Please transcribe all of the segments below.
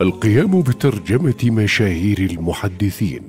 القيام بترجمه مشاهير المحدثين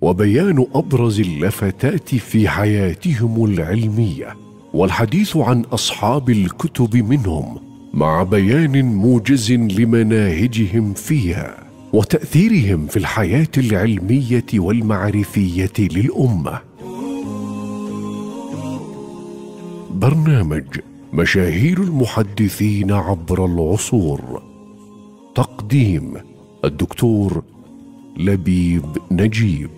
وبيان ابرز اللفتات في حياتهم العلميه والحديث عن اصحاب الكتب منهم مع بيان موجز لمناهجهم فيها وتاثيرهم في الحياه العلميه والمعرفيه للامه برنامج مشاهير المحدثين عبر العصور تقديم الدكتور لبيب نجيب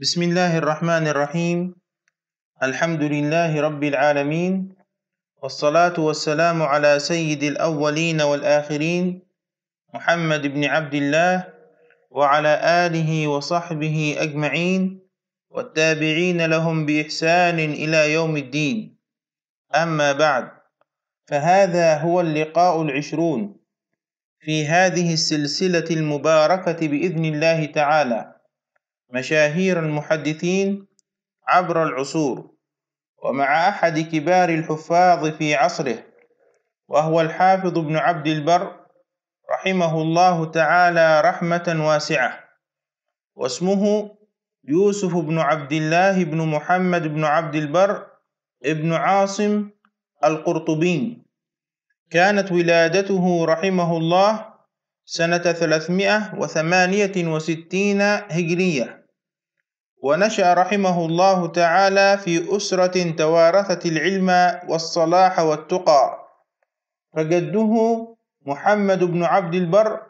بسم الله الرحمن الرحيم الحمد لله رب العالمين والصلاة والسلام على سيد الأولين والآخرين محمد بن عبد الله وعلى آله وصحبه أجمعين والتابعين لهم بإحسان إلى يوم الدين أما بعد فهذا هو اللقاء العشرون في هذه السلسلة المباركة بإذن الله تعالى مشاهير المحدثين عبر العصور ومع أحد كبار الحفاظ في عصره وهو الحافظ ابن عبد البر رحمه الله تعالى رحمة واسعة واسمه يوسف بن عبد الله بن محمد بن عبد البر ابن عاصم القرطبي كانت ولادته رحمه الله سنة 368 هجرية ونشأ رحمه الله تعالى في أسرة توارثت العلم والصلاح والتقى فجده محمد بن عبد البر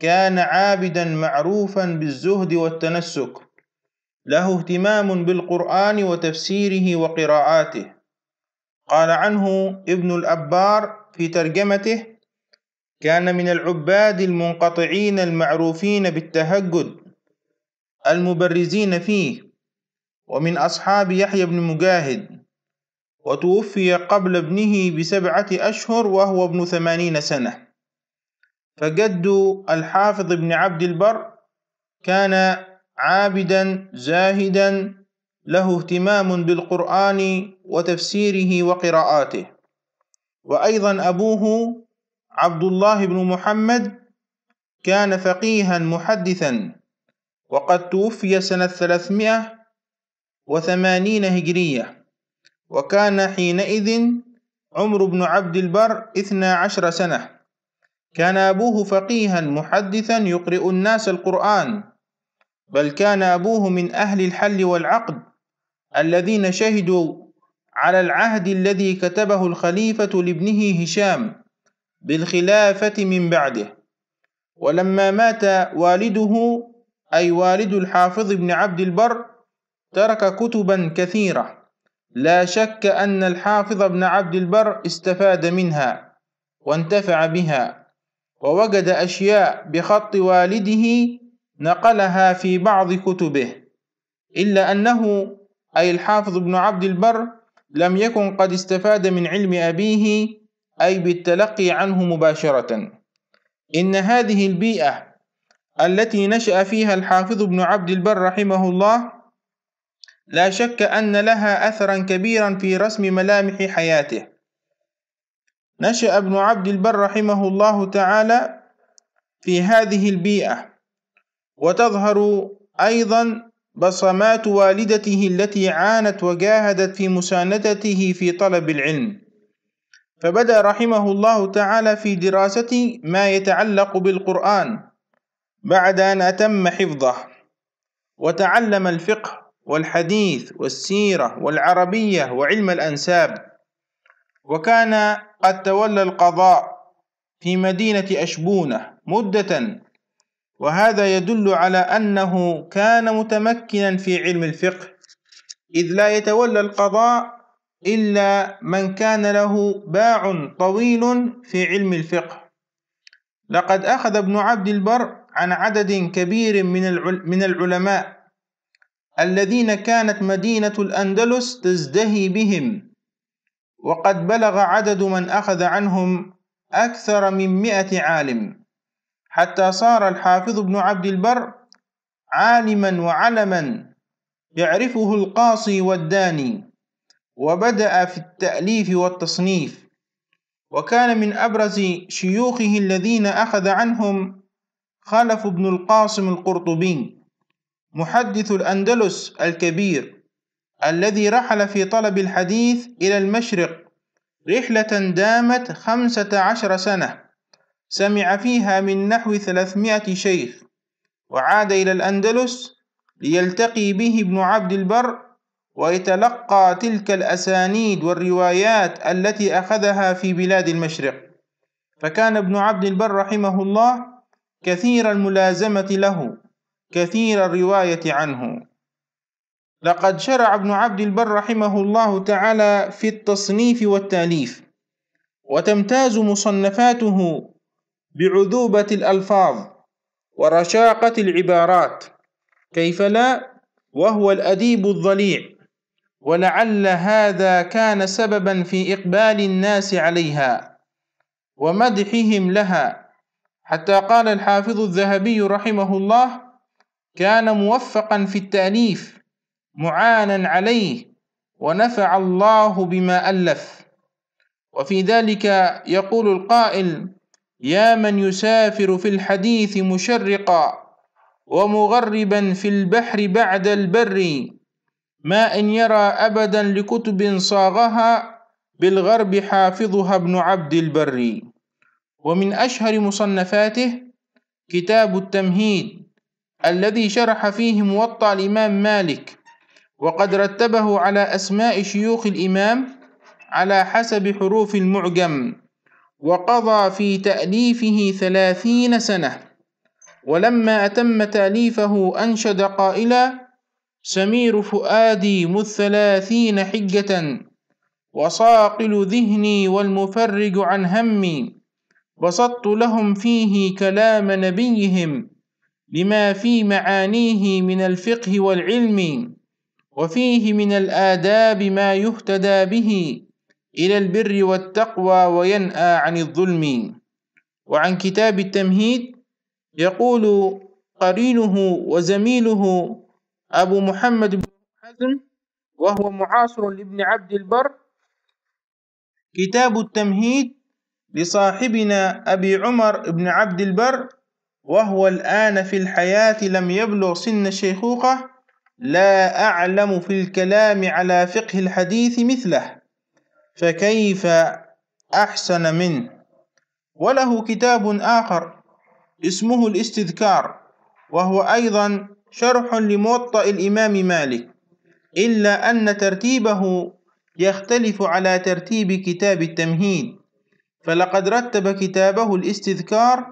كان عابدا معروفا بالزهد والتنسك له اهتمام بالقرآن وتفسيره وقراءاته قال عنه ابن الأبار في ترجمته كان من العباد المنقطعين المعروفين بالتهجد المبرزين فيه ومن أصحاب يحيى بن مجاهد وتوفي قبل ابنه بسبعة أشهر وهو ابن ثمانين سنة فجد الحافظ بن عبد البر كان عابدا زاهدا له اهتمام بالقران وتفسيره وقراءاته وايضا ابوه عبد الله بن محمد كان فقيها محدثا وقد توفي سنه 380 هجريه وكان حينئذ عمر بن عبد البر اثنا سنه كان ابوه فقيها محدثا يقرئ الناس القران بل كان ابوه من اهل الحل والعقد الذين شهدوا على العهد الذي كتبه الخليفة لابنه هشام بالخلافة من بعده ولما مات والده أي والد الحافظ بن عبد البر ترك كتبا كثيرة لا شك أن الحافظ بن عبد البر استفاد منها وانتفع بها ووجد أشياء بخط والده نقلها في بعض كتبه إلا أنه أي الحافظ بن عبد البر لم يكن قد استفاد من علم أبيه أي بالتلقي عنه مباشرة إن هذه البيئة التي نشأ فيها الحافظ بن عبد البر رحمه الله لا شك أن لها أثرا كبيرا في رسم ملامح حياته نشأ ابن عبد البر رحمه الله تعالى في هذه البيئة وتظهر أيضا بصمات والدته التي عانت وجاهدت في مساندته في طلب العلم فبدا رحمه الله تعالى في دراسه ما يتعلق بالقران بعد ان اتم حفظه وتعلم الفقه والحديث والسيره والعربيه وعلم الانساب وكان قد تولى القضاء في مدينه اشبونه مده وهذا يدل على أنه كان متمكنا في علم الفقه إذ لا يتولى القضاء إلا من كان له باع طويل في علم الفقه لقد أخذ ابن عبد البر عن عدد كبير من العلماء الذين كانت مدينة الأندلس تزدهي بهم وقد بلغ عدد من أخذ عنهم أكثر من مئة عالم حتى صار الحافظ بن عبد البر عالما وعلما يعرفه القاصي والداني وبدأ في التأليف والتصنيف وكان من أبرز شيوخه الذين أخذ عنهم خلف بن القاسم القرطبي محدث الأندلس الكبير الذي رحل في طلب الحديث إلى المشرق رحلة دامت خمسة عشر سنة سمع فيها من نحو ثلاثمائة شيخ وعاد إلى الأندلس ليلتقي به ابن عبد البر ويتلقى تلك الأسانيد والروايات التي أخذها في بلاد المشرق فكان ابن عبد البر رحمه الله كثير الملازمة له كثير الرواية عنه لقد شرع ابن عبد البر رحمه الله تعالى في التصنيف والتاليف وتمتاز مصنفاته بعذوبة الألفاظ ورشاقة العبارات كيف لا وهو الأديب الضليع ولعل هذا كان سببا في إقبال الناس عليها ومدحهم لها حتى قال الحافظ الذهبي رحمه الله كان موفقا في التأليف معانا عليه ونفع الله بما ألف وفي ذلك يقول القائل يا من يسافر في الحديث مشرقا ومغربا في البحر بعد البر ما إن يرى أبدا لكتب صاغها بالغرب حافظها ابن عبد البر ومن أشهر مصنفاته كتاب التمهيد الذي شرح فيه موطأ الإمام مالك وقد رتبه على أسماء شيوخ الإمام على حسب حروف المعجم وقضى في تأليفه ثلاثين سنة ولما أتم تأليفه أنشد قائلا سمير فؤادي مذ ثلاثين حجة وصاقل ذهني والمفرج عن همي بسطت لهم فيه كلام نبيهم لما في معانيه من الفقه والعلم وفيه من الآداب ما يهتدى به إلى البر والتقوى وينأى عن الظلم وعن كتاب التمهيد يقول قرينه وزميله أبو محمد بن حزم وهو معاصر لابن عبد البر كتاب التمهيد لصاحبنا أبي عمر بن عبد البر وهو الآن في الحياة لم يبلغ سن الشيخوخة لا أعلم في الكلام على فقه الحديث مثله فكيف أحسن منه وله كتاب آخر اسمه الاستذكار وهو أيضا شرح لموطأ الإمام مالك إلا أن ترتيبه يختلف على ترتيب كتاب التمهيد فلقد رتب كتابه الاستذكار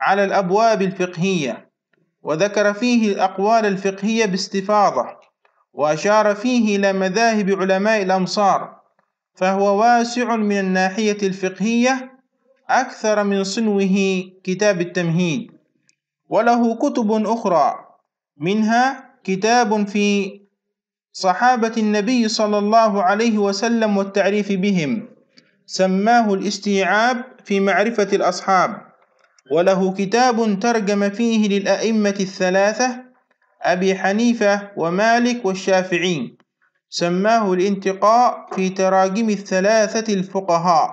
على الأبواب الفقهية وذكر فيه الأقوال الفقهية باستفاضة وأشار فيه إلى مذاهب علماء الأمصار فهو واسع من الناحية الفقهية أكثر من صنوه كتاب التمهيد وله كتب أخرى منها كتاب في صحابة النبي صلى الله عليه وسلم والتعريف بهم سماه الاستيعاب في معرفة الأصحاب وله كتاب ترجم فيه للأئمة الثلاثة أبي حنيفة ومالك والشافعي سماه الانتقاء في تراجم الثلاثة الفقهاء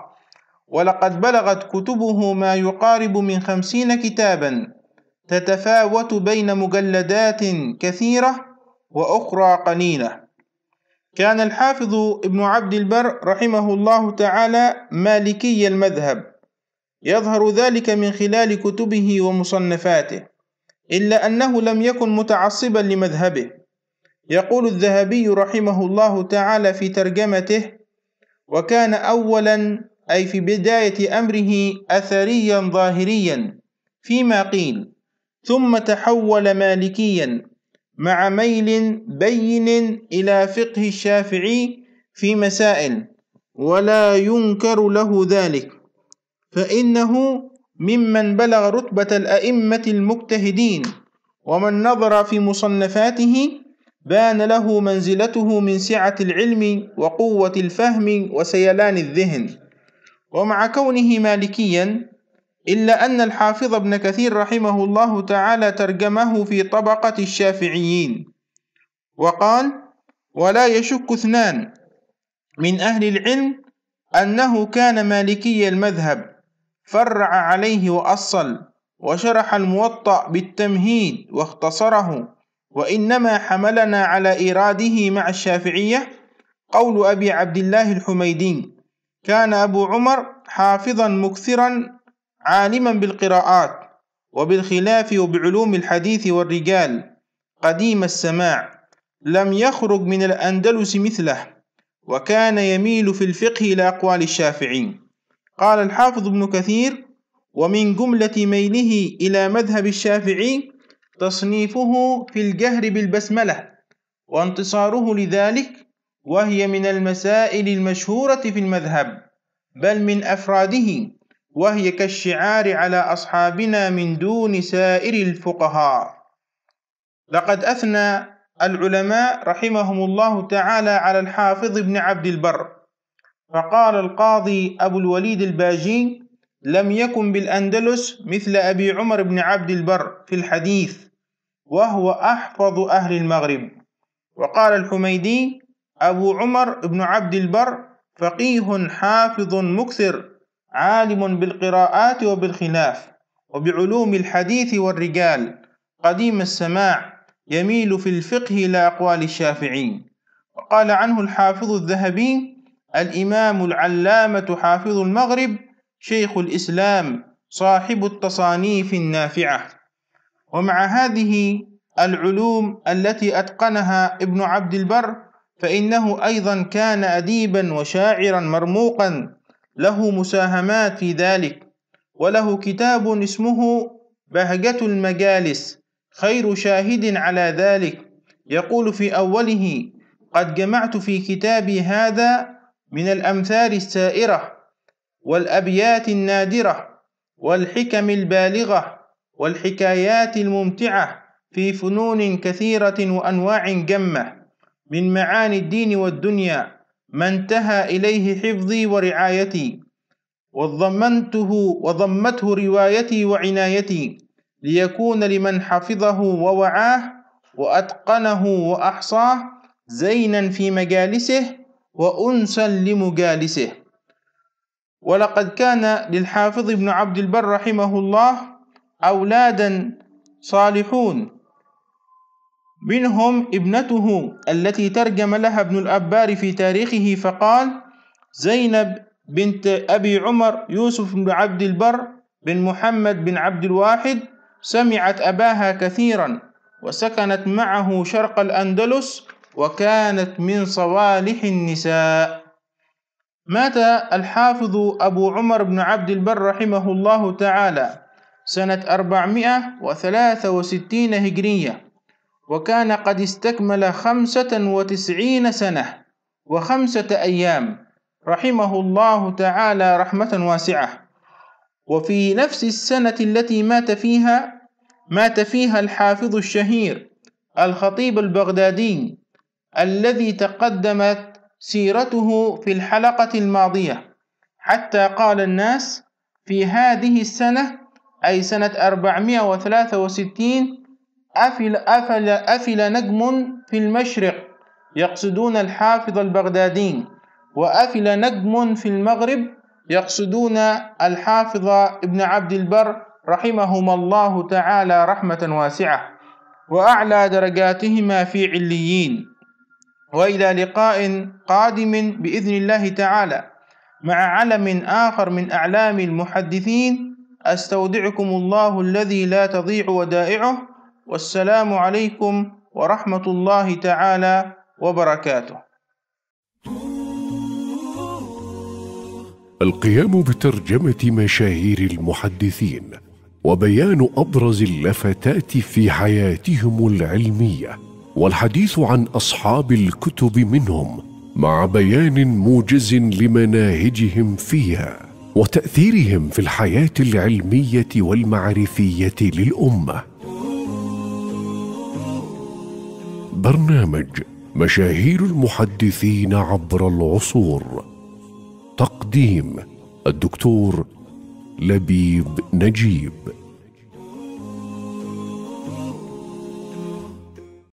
ولقد بلغت كتبه ما يقارب من خمسين كتابا تتفاوت بين مجلدات كثيرة وأخرى قليلة كان الحافظ ابن عبد البر رحمه الله تعالى مالكي المذهب يظهر ذلك من خلال كتبه ومصنفاته إلا أنه لم يكن متعصبا لمذهبه يقول الذهبي رحمه الله تعالى في ترجمته وكان أولا أي في بداية أمره أثريا ظاهريا فيما قيل ثم تحول مالكيا مع ميل بين إلى فقه الشافعي في مسائل ولا ينكر له ذلك فإنه ممن بلغ رتبة الأئمة المجتهدين ومن نظر في مصنفاته بان له منزلته من سعة العلم وقوة الفهم وسيلان الذهن ومع كونه مالكيا إلا أن الحافظ ابن كثير رحمه الله تعالى ترجمه في طبقة الشافعيين وقال ولا يشك اثنان من أهل العلم أنه كان مالكي المذهب فرع عليه وأصل وشرح الموطأ بالتمهيد واختصره وإنما حملنا على إيراده مع الشافعية قول أبي عبد الله الحميدي كان أبو عمر حافظا مكثرا عالما بالقراءات وبالخلاف وبعلوم الحديث والرجال قديم السماع لم يخرج من الأندلس مثله وكان يميل في الفقه إلى أقوال الشافعي قال الحافظ ابن كثير ومن جملة ميله إلى مذهب الشافعي تصنيفه في الجهر بالبسملة وانتصاره لذلك وهي من المسائل المشهورة في المذهب بل من أفراده وهي كالشعار على أصحابنا من دون سائر الفقهاء لقد أثنى العلماء رحمهم الله تعالى على الحافظ بن عبد البر فقال القاضي أبو الوليد الباجي لم يكن بالأندلس مثل أبي عمر بن عبد البر في الحديث وهو أحفظ أهل المغرب وقال الحميدي أبو عمر بن عبد البر فقيه حافظ مكثر عالم بالقراءات وبالخلاف وبعلوم الحديث والرجال قديم السماع يميل في الفقه إلى أقوال الشافعي وقال عنه الحافظ الذهبي الإمام العلامة حافظ المغرب شيخ الإسلام صاحب التصانيف النافعة ومع هذه العلوم التي أتقنها ابن عبد البر فإنه أيضا كان أديبا وشاعرا مرموقا له مساهمات في ذلك وله كتاب اسمه بهجة المجالس خير شاهد على ذلك يقول في أوله قد جمعت في كتابي هذا من الأمثال السائرة والأبيات النادرة والحكم البالغة والحكايات الممتعة في فنون كثيرة وأنواع جمة من معاني الدين والدنيا ما انتهى إليه حفظي ورعايتي وضمنته وضمته روايتي وعنايتي ليكون لمن حفظه ووعاه وأتقنه وأحصاه زينا في مجالسه وأنسا لمجالسه ولقد كان للحافظ ابن عبد البر رحمه الله أولادا صالحون منهم ابنته التي ترجم لها ابن الأبار في تاريخه فقال زينب بنت أبي عمر يوسف بن عبد البر بن محمد بن عبد الواحد سمعت أباها كثيرا وسكنت معه شرق الأندلس وكانت من صوالح النساء مات الحافظ أبو عمر بن عبد البر رحمه الله تعالى سنة 463 هجرية وكان قد استكمل 95 سنة وخمسة أيام رحمه الله تعالى رحمة واسعة وفي نفس السنة التي مات فيها مات فيها الحافظ الشهير الخطيب البغدادي الذي تقدمت سيرته في الحلقة الماضية حتى قال الناس في هذه السنة أي سنة 463 أفل, أفل, أفل نجم في المشرق يقصدون الحافظ البغدادي وأفل نجم في المغرب يقصدون الحافظ ابن عبد البر رحمهما الله تعالى رحمة واسعة وأعلى درجاتهما في عليين وإلى لقاء قادم بإذن الله تعالى مع علم آخر من أعلام المحدثين أستودعكم الله الذي لا تضيع ودائعه والسلام عليكم ورحمة الله تعالى وبركاته. القيام بترجمة مشاهير المحدثين وبيان أبرز اللفتات في حياتهم العلمية والحديث عن أصحاب الكتب منهم مع بيان موجز لمناهجهم فيها وتاثيرهم في الحياه العلميه والمعرفيه للامه برنامج مشاهير المحدثين عبر العصور تقديم الدكتور لبيب نجيب